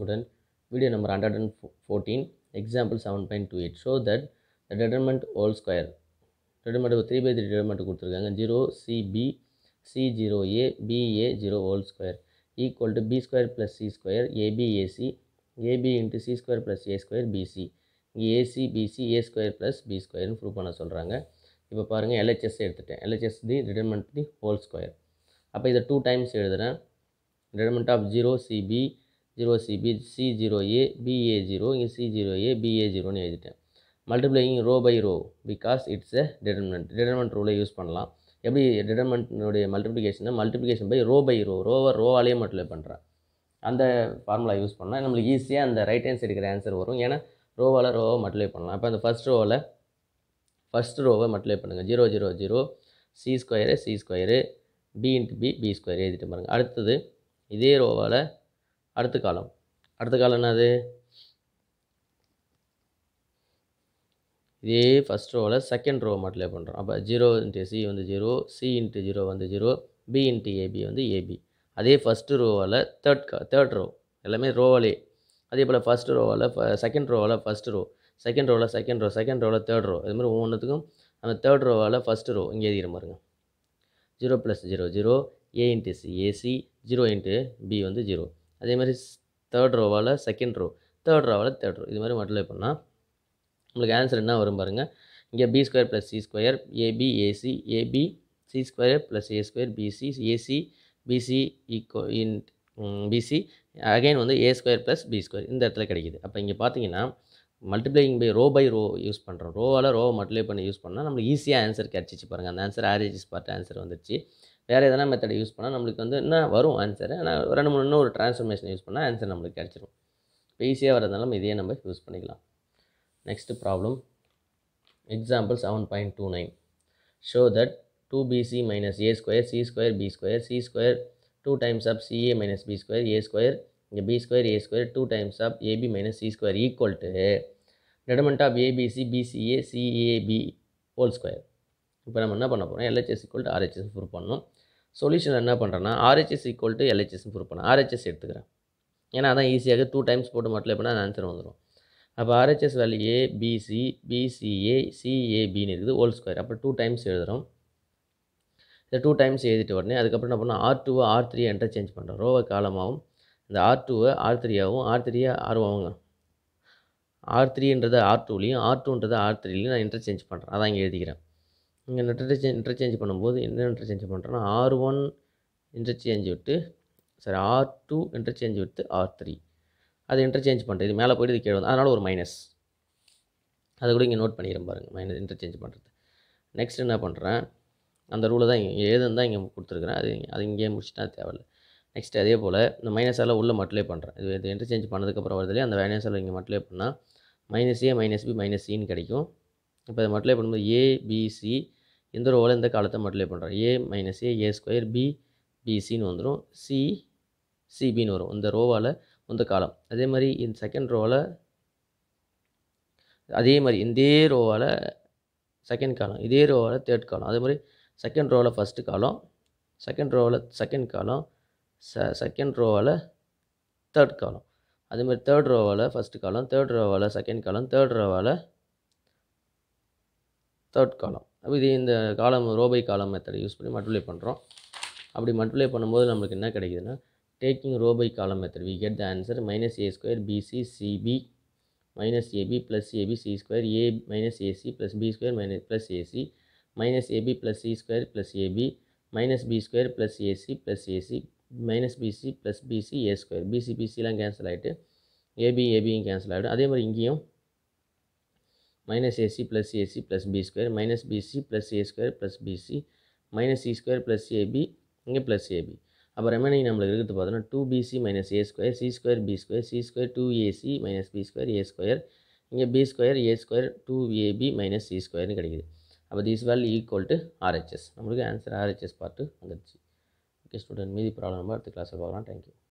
video number student video number 114 example 7.28 show that the determinant whole square determinant three by three determinant கொடுத்துருக்காங்க zero CB C zero A BA zero whole square equal to B square plus C square ABAC AB into C square plus A square BC இங்கே AC BC A square plus B ஸ்கொயர்னு prove பண்ண சொல்கிறாங்க இப்போ பாருங்கள் LHS எடுத்துகிட்டேன் LHS the determinant the whole square அப்போ இதை two times எழுதுகிறேன் determinant of zero CB zero C B C zero A BA zero இங்கே சி ஜீரோ ஏ பிஏ ஜீரோன்னு எழுதிட்டேன் multiplying row by row because it's a determinant determinant ரூலை use பண்ணலாம் எப்படி டிடர்மெண்ட்னுடைய மல்டிப்ளிகேஷனை multiplication by row by row ரோவை ரோவாலேயே மல்டிப்ளை பண்ணுறேன் அந்த ஃபார்முலா யூஸ் பண்ணால் நம்மளுக்கு ஈஸியாக அந்த ரைட் ஹேண்ட் சைடுக்கிற ஆன்சர் வரும் ஏன்னா ரோவால் ரோவை மல்டிப்ளை பண்ணலாம் இப்போ அந்த ஃபஸ்ட் ரோவில் ஃபஸ்ட் ரோவை மல்டிப்ளை பண்ணுங்கள் zero zero zero C square C square B into B B square எழுதிட்டு பாருங்கள் அடுத்தது இதே ரோவால் அடுத்த காலம் அடுத்த காலம் என்னது இதே ஃபஸ்ட் ரோவில் செகண்ட் ரோவை மல்டிப்ளை பண்ணுறோம் அப்போ ஜீரோ இன்ட்டு சி வந்து ஜீரோ சி இன்ட்டு ஜீரோ வந்து ஜீரோ பி இன்ட்டு ஏபி வந்து ஏபி அதே ஃபஸ்ட்டு ரோவால் தேர்ட் கா தேர்ட் ரோ எல்லாமே ரோவாலே அதே போல் ஃபஸ்ட் ரோவால் செகண்ட் ரோவால் ஃபஸ்ட் ரோ செகண்ட் ரோவில் செகண்ட் ரோ செகண்ட் ரோவில் தேர்ட் ரோ இது மாதிரி ஒவ்வொன்றுத்துக்கும் அந்த தேர்ட் ரோவால் ஃபஸ்ட் ரோ இங்கே எழுதிக்கிற மாதிரிங்க zero plus zero zero A into C AC zero into B வந்து ஜீரோ அதே மாதிரி தேர்ட் ரோவால் செகண்ட் ரோ தேர்ட் ரோவால் தேர்ட் ரோ இது மாதிரி மல்டிப்ளை பண்ணால் உங்களுக்கு ஆன்சர் என்ன வரும் பாருங்கள் இங்கே B square plus C square AB AC AB C square plus A square BC AC BC ஈக்கோ இன் பிசி அகைன் வந்து A square plus B square இந்த இடத்துல கிடைக்கிது அப்போ இங்கே பார்த்தீங்கன்னா multiplying by row by row use பண்ணுறோம் ரோவால் ரோவை மல்டிப்ளை பண்ணி யூஸ் பண்ணால் நம்மளுக்கு ஈஸியாக ஆன்சர் கிடச்சிச்சு பாருங்கள் அந்த ஆன்சர் ஆரேஜ் பார்ட் ஆன்சர் வந்துடுச்சு வேறு எதனா மெத்தடை யூஸ் பண்ணால் நம்மளுக்கு வந்து என்ன வரும் ஆன்சர் ஆனால் ரெண்டு மூணு இன்னும் ஒரு ட்ரான்ஸ்ஃபர்மேஷன் யூஸ் பண்ணால் ஆன்சர் நம்மளுக்கு கிடச்சிரும் இப்போ ஈஸியாக வரதுனால இதையே நம்ம யூஸ் பண்ணிக்கலாம் next problem example seven point two nine show that two BC minus A square C square B square C square two times of CA minus B square A square இங்கே B square A square two times of AB minus C square equal to determinant of ABC BCA CAB whole square இப்போ நம்ம என்ன பண்ண போகிறோம் LHS equal to RHS prove பண்ணணும் solution என்ன பண்ணுறேன்னா RHS equal to LHS prove பண்ணேன் RHS எடுத்துக்கிறேன் ஏன்னா அதான் ஈஸியாக டூ டைம்ஸ் போட்டு மட்டும் எப்படின்னா ஆன்சர் வந்துடும் அப்போ RHS value A BC BCA சிஏபின்னு இருக்குது ஹோல் ஸ்கொயர் அப்போ டூ டைம்ஸ் எழுதுகிறோம் இந்த டூ டைம்ஸ் எழுதிட்டு உடனே அதுக்கப்புறம் என்ன பண்ணோம் ஆர் டூவை ஆர் த்ரீ சேஞ்ச் பண்ணுறோம் ரோவை காலமாகவும் இந்த ஆர் டூவை ஆர் த்ரீயாகவும் ஆர் ஆர் ஆகுங்க ஆர் த்ரீன்றது ஆர் டூலையும் ஆர் டூன்றது ஆர் த்ரீலையும் நான் சேஞ்ச் பண்ணுறேன் அதான் இங்கே எழுதிக்கிறேன் இங்கே இன்டர்சேஞ்ச் இன்டர்சேஞ்ச் பண்ணும்போது என்ன இன்டர்சேஞ்ச் பண்ணுறோன்னா ஆர் ஒன் இன்டர்சேஞ்ச் விட்டு சாரி ஆர் டூ இன்டர்சேஞ்ச் விட்டு ஆர் த்ரீ அது இன்டர்சேஞ்ச் பண்ணுறது இது மேலே போய்ட்டு இது கீழே வந்து அதனால் ஒரு மைனஸ் அதை கூட இங்கே நோட் பண்ணிக்கிறேன் பாருங்கள் மைனஸ் இன்டர்சேஞ்ச் பண்ணுறது நெக்ஸ்ட் என்ன பண்ணுறேன் அந்த ரூலை தான் இங்கே ஏதுன்னு தான் இங்கே கொடுத்துருக்குறேன் அது அது இங்கேயே முடிச்சுட்டா தேவையில்லை நெக்ஸ்ட் அதே போல் இந்த மைனஸால் உள்ளே மட்டிலே பண்ணுறேன் இது இது இன்டர்சேஞ்ச் பண்ணதுக்கப்புறம் வரதுலேயே அந்த மைனஸால் இங்கே மட்டிலே பண்ணால் minus A minus B minus சின்னு கிடைக்கும் இப்போ அதை மட்டிலே பண்ணும்போது ஏபிசி இந்த ரோவில் இந்த காலத்தை மல்டிப்ளை பண்ணுறோம் A minus A A square B பிசின்னு வந்துடும் சி சிபின்னு வரும் இந்த ரோவால் இந்த காலம் அதே மாதிரி இந்த செகண்ட் ரோவில் அதே மாதிரி இதே ரோவால் செகண்ட் காலம் இதே ரோவில் தேர்ட் காலம் அதே மாதிரி செகண்ட் ரோவில் ஃபஸ்ட்டு காலம் செகண்ட் ரோவில் செகண்ட் காலம் ச செகண்ட் ரோவில் தேர்ட் காலம் அதே மாதிரி தேர்ட் ரோவில் ஃபஸ்ட்டு காலம் தேர்ட் ரோவில் செகண்ட் காலம் தேர்ட் ரோவில் தேர்ட் காலம் அப்போ இதே இந்த காலம் ரோபை காலம் மெத்தடை யூஸ் பண்ணி மல்டிப்ளை பண்ணுறோம் அப்படி மல்டிப்ளை பண்ணும்போது நம்மளுக்கு என்ன கிடைக்குதுன்னா taking row by column method we get the answer minus A square BC CB minus AB plus AB C square A minus AC plus B square minus plus AC minus AB plus C square plus AB minus B square plus AC plus AC minus BC plus BC A square BC பிசிலாம் cancel ஆகிட்டு AB ஏபியும் cancel ஆகிடும் அதே மாதிரி இங்கேயும் minus A C plus A C plus B square minus B C plus A square plus B C minus E square plus AB இங்கே plus AB அப்போ remaining நம்மளுக்கு இருக்கிறது பார்த்தோன்னா two BC minus A square C square B square C square two AC minus B square A square இங்கே B square A square two AB minus C ஸ்கொயர்னு கிடைக்குது அப்போ these value equal to RHS நம்மளுக்கு answer RHS part வந்துடுச்சு okay student மீதி problem அடுத்த கிளாஸில் பார்க்கலாம் தேங்க்யூ